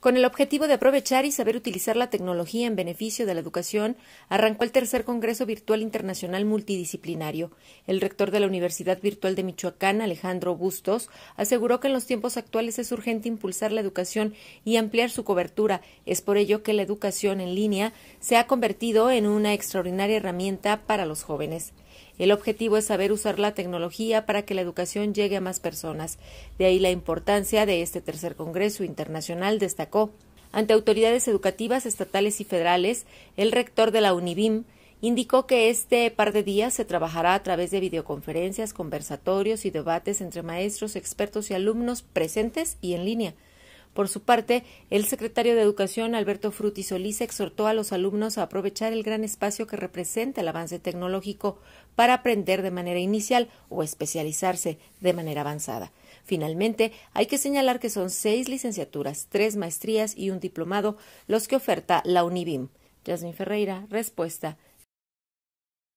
Con el objetivo de aprovechar y saber utilizar la tecnología en beneficio de la educación, arrancó el tercer Congreso Virtual Internacional Multidisciplinario. El rector de la Universidad Virtual de Michoacán, Alejandro Bustos, aseguró que en los tiempos actuales es urgente impulsar la educación y ampliar su cobertura. Es por ello que la educación en línea se ha convertido en una extraordinaria herramienta para los jóvenes. El objetivo es saber usar la tecnología para que la educación llegue a más personas. De ahí la importancia de este tercer Congreso Internacional, destacó. Ante autoridades educativas estatales y federales, el rector de la UNIBIM indicó que este par de días se trabajará a través de videoconferencias, conversatorios y debates entre maestros, expertos y alumnos presentes y en línea. Por su parte, el secretario de Educación, Alberto Frutti Solís, exhortó a los alumnos a aprovechar el gran espacio que representa el avance tecnológico para aprender de manera inicial o especializarse de manera avanzada. Finalmente, hay que señalar que son seis licenciaturas, tres maestrías y un diplomado los que oferta la UNIBIM. Jasmine Ferreira, respuesta